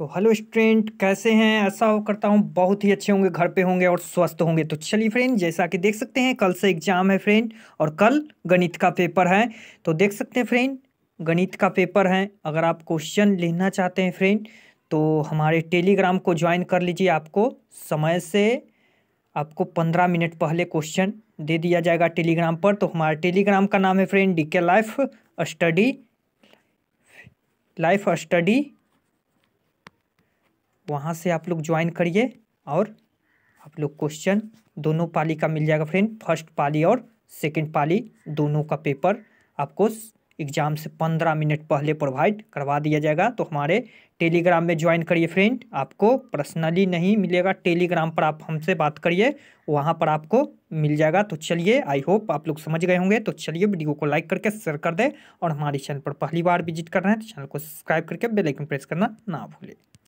तो hello student कैसे हैं ऐसा हो करता हूँ बहुत ही अच्छे होंगे घर पे होंगे और स्वस्थ होंगे तो चलिए फ्रेंड जैसा कि देख सकते हैं कल से एग्ज़ाम है फ्रेंड और कल गणित का पेपर है तो देख सकते हैं फ्रेंड गणित का पेपर है अगर आप क्वेश्चन लेना चाहते हैं फ्रेंड तो हमारे टेलीग्राम को ज्वाइन कर लीजिए आपको समय से आपको पंद्रह मिनट पहले क्वेश्चन दे दिया जाएगा टेलीग्राम पर तो हमारे टेलीग्राम का नाम है friend D K life study life study वहाँ से आप लोग ज्वाइन करिए और आप लोग क्वेश्चन दोनों पाली का मिल जाएगा फ्रेंड फर्स्ट पाली और सेकेंड पाली दोनों का पेपर आपको एग्ज़ाम से पंद्रह मिनट पहले प्रोवाइड करवा दिया जाएगा तो हमारे टेलीग्राम में ज्वाइन करिए फ्रेंड आपको पर्सनली नहीं मिलेगा टेलीग्राम पर आप हमसे बात करिए वहाँ पर आपको मिल जाएगा तो चलिए आई होप आप लोग समझ गए होंगे तो चलिए वीडियो को लाइक करके शेयर कर दें और हमारे चैनल पर पहली बार विजिट कर रहे हैं तो चैनल को सब्सक्राइब करके बेलाइकन प्रेस करना ना भूलें